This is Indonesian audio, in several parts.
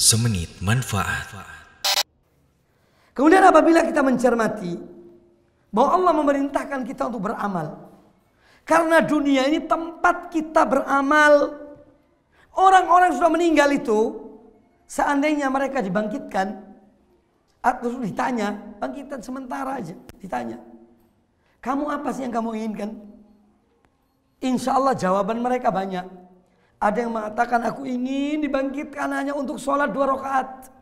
Semenit manfaat. Kemudian apabila kita mencermati bahwa Allah memerintahkan kita untuk beramal. Karena dunia ini tempat kita beramal. Orang-orang sudah meninggal itu seandainya mereka dibangkitkan atau ditanya, bangkitan sementara aja, ditanya. Kamu apa sih yang kamu inginkan? Insya Allah jawaban mereka banyak. Ada yang mengatakan aku ingin dibangkitkan hanya untuk sholat dua rakaat.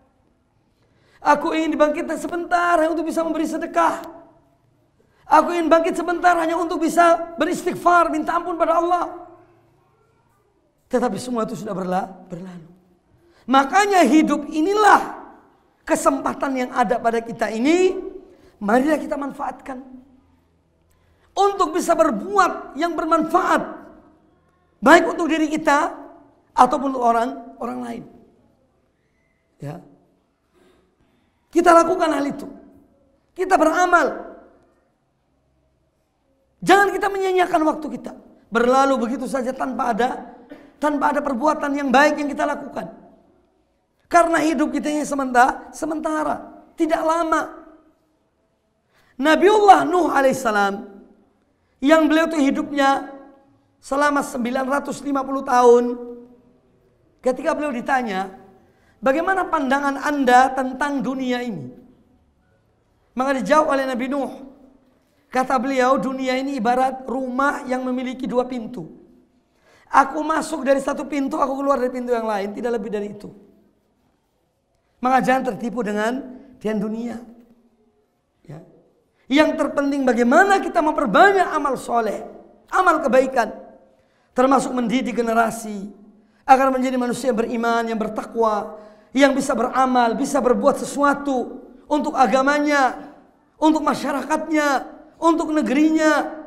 Aku ingin dibangkitkan sebentar hanya untuk bisa memberi sedekah. Aku ingin bangkit sebentar hanya untuk bisa beristighfar, minta ampun pada Allah. Tetapi semua itu sudah berla berlalu. Makanya hidup inilah kesempatan yang ada pada kita ini. Marilah kita manfaatkan. Untuk bisa berbuat yang bermanfaat Baik untuk diri kita ataupun untuk orang orang lain. Ya. Kita lakukan hal itu. Kita beramal. Jangan kita menyanyiakan waktu kita. Berlalu begitu saja tanpa ada tanpa ada perbuatan yang baik yang kita lakukan. Karena hidup kita ini sementara, sementara, tidak lama. Nabiullah Nuh alaihissalam yang beliau itu hidupnya selama 950 tahun ketika beliau ditanya bagaimana pandangan anda tentang dunia ini maka dijawab oleh Nabi Nuh kata beliau dunia ini ibarat rumah yang memiliki dua pintu aku masuk dari satu pintu aku keluar dari pintu yang lain tidak lebih dari itu maka jangan tertipu dengan dengan dunia ya. yang terpenting bagaimana kita memperbanyak amal soleh amal kebaikan termasuk mendidik generasi agar menjadi manusia yang beriman, yang bertakwa, yang bisa beramal, bisa berbuat sesuatu untuk agamanya, untuk masyarakatnya, untuk negerinya,